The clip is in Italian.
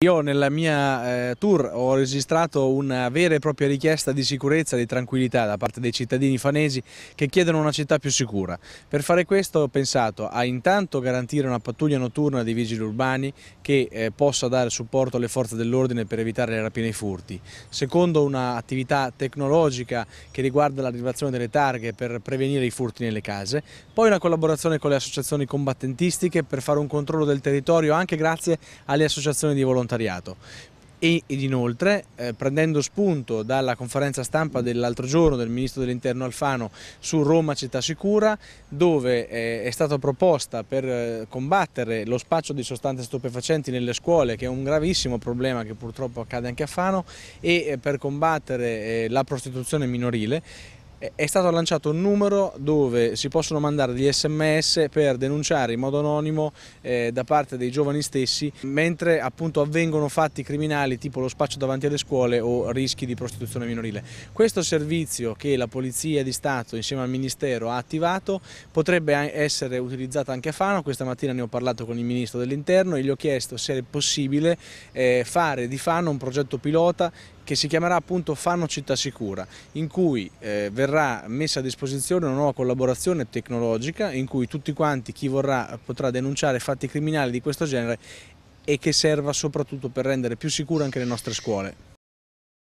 Io nella mia eh, tour ho registrato una vera e propria richiesta di sicurezza e di tranquillità da parte dei cittadini fanesi che chiedono una città più sicura. Per fare questo ho pensato a intanto garantire una pattuglia notturna dei vigili urbani che eh, possa dare supporto alle forze dell'ordine per evitare le rapine e i furti. Secondo un'attività tecnologica che riguarda l'arrivazione delle targhe per prevenire i furti nelle case. Poi una collaborazione con le associazioni combattentistiche per fare un controllo del territorio anche grazie alle associazioni di volontari volontariato ed inoltre eh, prendendo spunto dalla conferenza stampa dell'altro giorno del Ministro dell'Interno Alfano su Roma città sicura dove eh, è stata proposta per eh, combattere lo spaccio di sostanze stupefacenti nelle scuole che è un gravissimo problema che purtroppo accade anche a Fano e eh, per combattere eh, la prostituzione minorile è stato lanciato un numero dove si possono mandare degli sms per denunciare in modo anonimo eh, da parte dei giovani stessi mentre appunto avvengono fatti criminali tipo lo spaccio davanti alle scuole o rischi di prostituzione minorile. Questo servizio che la Polizia di Stato insieme al Ministero ha attivato potrebbe essere utilizzato anche a Fano, questa mattina ne ho parlato con il Ministro dell'Interno e gli ho chiesto se è possibile eh, fare di Fano un progetto pilota che si chiamerà appunto Fano Città Sicura, in cui eh, verrà messa a disposizione una nuova collaborazione tecnologica in cui tutti quanti chi vorrà potrà denunciare fatti criminali di questo genere e che serva soprattutto per rendere più sicure anche le nostre scuole.